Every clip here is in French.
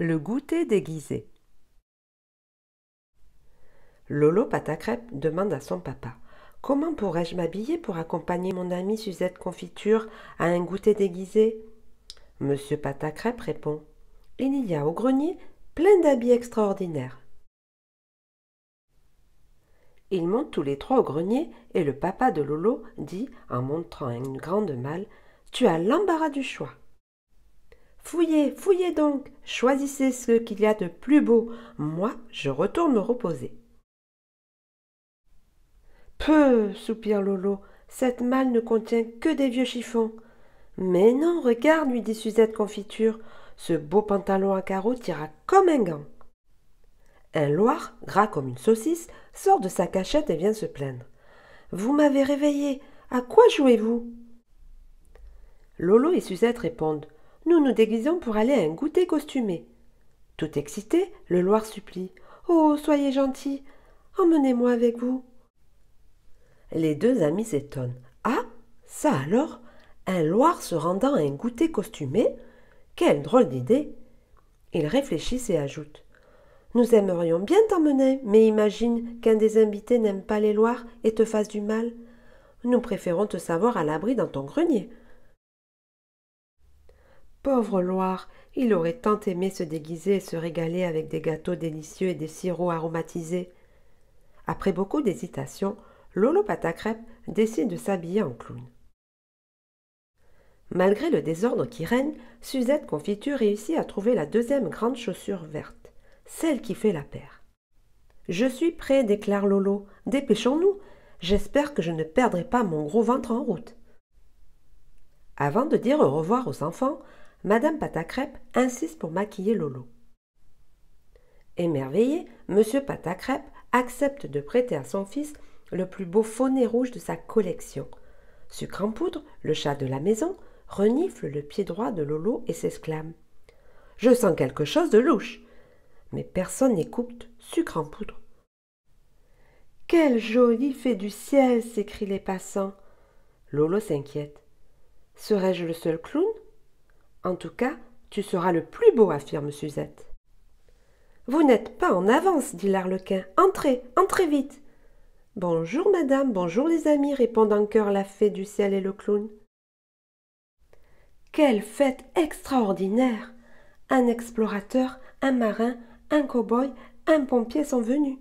Le goûter déguisé. Lolo Patacrêpe demande à son papa Comment pourrais-je m'habiller pour accompagner mon amie Suzette Confiture à un goûter déguisé Monsieur Patacrêpe répond Il y a au grenier plein d'habits extraordinaires. Ils montent tous les trois au grenier et le papa de Lolo dit, en montrant une grande malle Tu as l'embarras du choix. Fouillez, fouillez donc, choisissez ce qu'il y a de plus beau. Moi, je retourne me reposer. Peu, soupire Lolo, cette malle ne contient que des vieux chiffons. Mais non, regarde, lui dit Suzette Confiture, ce beau pantalon à carreaux tira comme un gant. Un loir, gras comme une saucisse, sort de sa cachette et vient se plaindre. Vous m'avez réveillé, à quoi jouez-vous Lolo et Suzette répondent nous nous déguisons pour aller à un goûter costumé. Tout excité, le Loir supplie. Oh, soyez gentil. Emmenez-moi avec vous. Les deux amis s'étonnent. Ah, ça alors Un Loir se rendant à un goûter costumé Quelle drôle d'idée Ils réfléchissent et ajoutent. Nous aimerions bien t'emmener, mais imagine qu'un des invités n'aime pas les Loirs et te fasse du mal. Nous préférons te savoir à l'abri dans ton grenier. Pauvre Loire, il aurait tant aimé se déguiser et se régaler avec des gâteaux délicieux et des sirops aromatisés. Après beaucoup d'hésitation, Lolo Patacrêpe décide de s'habiller en clown. Malgré le désordre qui règne, Suzette Confiture réussit à trouver la deuxième grande chaussure verte, celle qui fait la paire. Je suis prêt, déclare Lolo. Dépêchons-nous. J'espère que je ne perdrai pas mon gros ventre en route. Avant de dire au revoir aux enfants, Madame Patacrêpe insiste pour maquiller Lolo. Émerveillé, Monsieur Patacrêpe accepte de prêter à son fils le plus beau faux rouge de sa collection. Sucre en poudre, le chat de la maison, renifle le pied droit de Lolo et s'exclame Je sens quelque chose de louche Mais personne n'écoute Sucre en poudre. Quel joli fait du ciel s'écrient les passants. Lolo s'inquiète. Serais-je le seul clown en tout cas, tu seras le plus beau, affirme Suzette. Vous n'êtes pas en avance, dit l'arlequin. Entrez, entrez vite. Bonjour, madame, bonjour, les amis, répondent en chœur la fée du ciel et le clown. Quelle fête extraordinaire Un explorateur, un marin, un cow-boy, un pompier sont venus.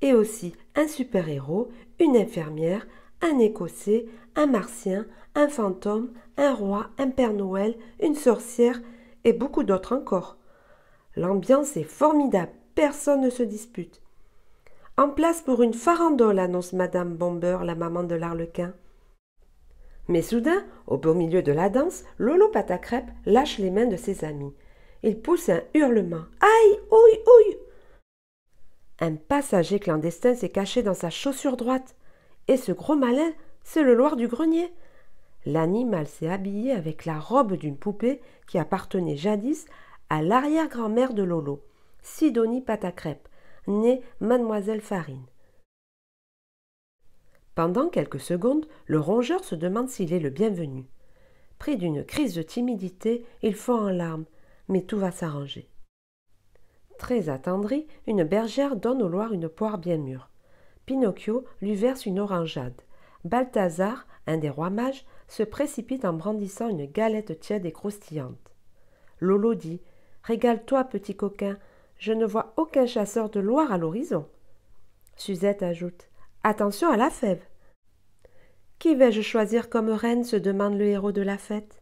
Et aussi un super-héros, une infirmière, un Écossais, un Martien, un fantôme, un roi, un Père Noël, une sorcière et beaucoup d'autres encore. L'ambiance est formidable, personne ne se dispute. En place pour une farandole, annonce Madame Bomber, la maman de l'arlequin. Mais soudain, au beau milieu de la danse, Lolo Patacrêpe lâche les mains de ses amis. Il pousse un hurlement. Aïe, ouille, ouille Un passager clandestin s'est caché dans sa chaussure droite. Et ce gros malin, c'est le loir du grenier. L'animal s'est habillé avec la robe d'une poupée qui appartenait jadis à l'arrière-grand-mère de Lolo, Sidonie Patacrêpe, née Mademoiselle Farine. Pendant quelques secondes, le rongeur se demande s'il est le bienvenu. Pris d'une crise de timidité, il fond en larmes, mais tout va s'arranger. Très attendrie, une bergère donne au loir une poire bien mûre. Pinocchio lui verse une orangeade. Balthazar, un des rois mages, se précipite en brandissant une galette tiède et croustillante. Lolo dit Régale-toi, petit coquin, je ne vois aucun chasseur de Loire à l'horizon. Suzette ajoute Attention à la fève. Qui vais-je choisir comme reine se demande le héros de la fête.